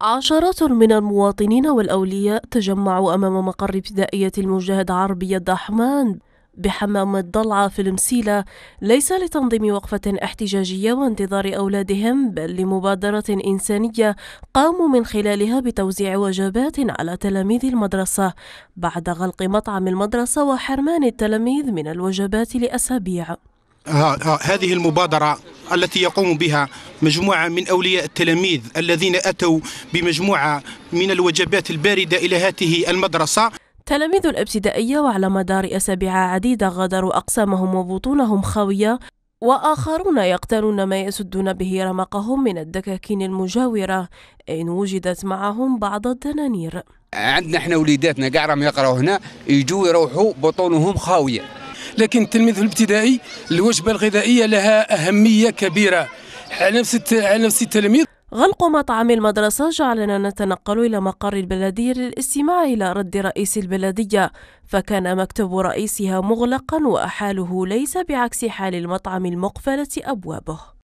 عشرات من المواطنين والأولياء تجمعوا أمام مقر ابتدائية المجاهد عربي الدحمان بحمام الضلعة في المسيلة ليس لتنظيم وقفة احتجاجية وانتظار أولادهم بل لمبادرة إنسانية قاموا من خلالها بتوزيع وجبات على تلاميذ المدرسة بعد غلق مطعم المدرسة وحرمان التلاميذ من الوجبات لأسابيع هذه المبادرة التي يقوم بها مجموعة من أولياء التلاميذ الذين أتوا بمجموعة من الوجبات الباردة إلى هذه المدرسة تلاميذ الابتدائية وعلى مدار أسابيع عديدة غادروا أقسامهم وبطونهم خاوية وآخرون يقتلون ما يسدون به رمقهم من الدكاكين المجاورة إن وجدت معهم بعض الدنانير عندنا احنا وليداتنا كاع راهم يقراو هنا يجوا يروحوا بطونهم خاويه لكن التلميذ في الابتدائي الوجبة الغذائية لها أهمية كبيرة على نفس على نفس التلاميذ غلق مطعم المدرسة جعلنا نتنقل إلى مقر البلدية للاستماع إلى رد رئيس البلدية فكان مكتب رئيسها مغلقا وأحاله ليس بعكس حال المطعم المقفلة أبوابه